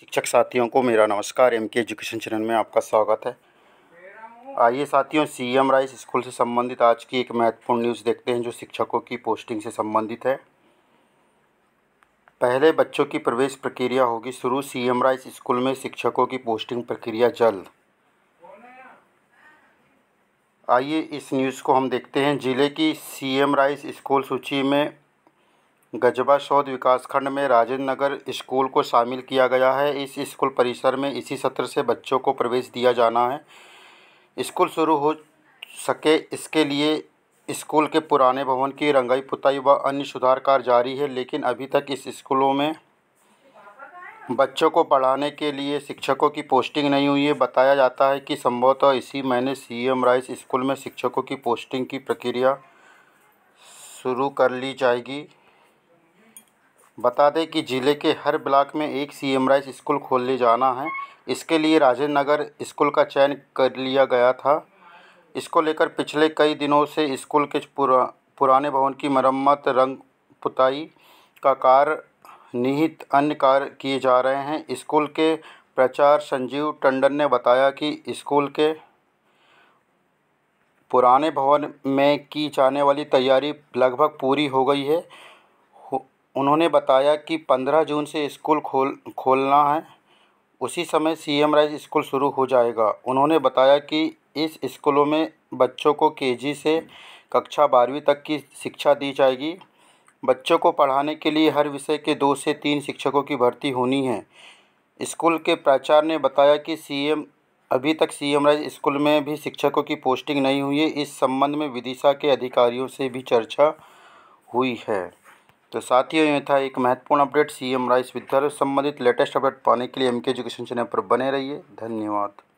शिक्षक साथियों को मेरा नमस्कार एम के एजुकेशन चैनल में आपका स्वागत है आइए साथियों सी एम राइस स्कूल से संबंधित आज की एक महत्वपूर्ण न्यूज़ देखते हैं जो शिक्षकों की पोस्टिंग से संबंधित है पहले बच्चों की प्रवेश प्रक्रिया होगी शुरू सी एम राइस स्कूल में शिक्षकों की पोस्टिंग प्रक्रिया जल्द आइए इस न्यूज़ को हम देखते हैं ज़िले की सी एम राइस स्कूल सूची में गजबा शोध विकासखंड में राजेंद्र नगर स्कूल को शामिल किया गया है इस स्कूल परिसर में इसी सत्र से बच्चों को प्रवेश दिया जाना है स्कूल शुरू हो सके इसके लिए स्कूल के पुराने भवन की रंगाई पुताई व अन्य सुधार कार्य जारी है लेकिन अभी तक इस स्कूलों में बच्चों को पढ़ाने के लिए शिक्षकों की पोस्टिंग नहीं हुई है बताया जाता है कि संभवतः इसी महीने सीएम राइस स्कूल में शिक्षकों की पोस्टिंग की प्रक्रिया शुरू कर ली जाएगी बता दें कि ज़िले के हर ब्लॉक में एक सी एम राइस स्कूल खोलने जाना है इसके लिए राजेंद्र नगर स्कूल का चयन कर लिया गया था इसको लेकर पिछले कई दिनों से स्कूल के पुरा पुराने भवन की मरम्मत रंग पुताई का कार्य निहित अन्य कार्य किए जा रहे हैं स्कूल के प्रचार संजीव टंडन ने बताया कि स्कूल के पुराने भवन में की जाने वाली तैयारी लगभग पूरी हो गई है उन्होंने बताया कि पंद्रह जून से स्कूल खोल खोलना है उसी समय सी एम राइज स्कूल शुरू हो जाएगा उन्होंने बताया कि इस स्कूलों में बच्चों को के जी से कक्षा बारहवीं तक की शिक्षा दी जाएगी बच्चों को पढ़ाने के लिए हर विषय के दो से तीन शिक्षकों की भर्ती होनी है स्कूल के प्राचार्य ने बताया कि सीएम अभी तक सीएम राइज स्कूल में भी शिक्षकों की पोस्टिंग नहीं हुई है इस संबंध में विदिशा के अधिकारियों से भी चर्चा हुई है तो साथियों ये था एक महत्वपूर्ण अपडेट सीएम राइस विद्यालय संबंधित लेटेस्ट अपडेट पाने के लिए एम के एजुकेशन चैनल पर बने रहिए धन्यवाद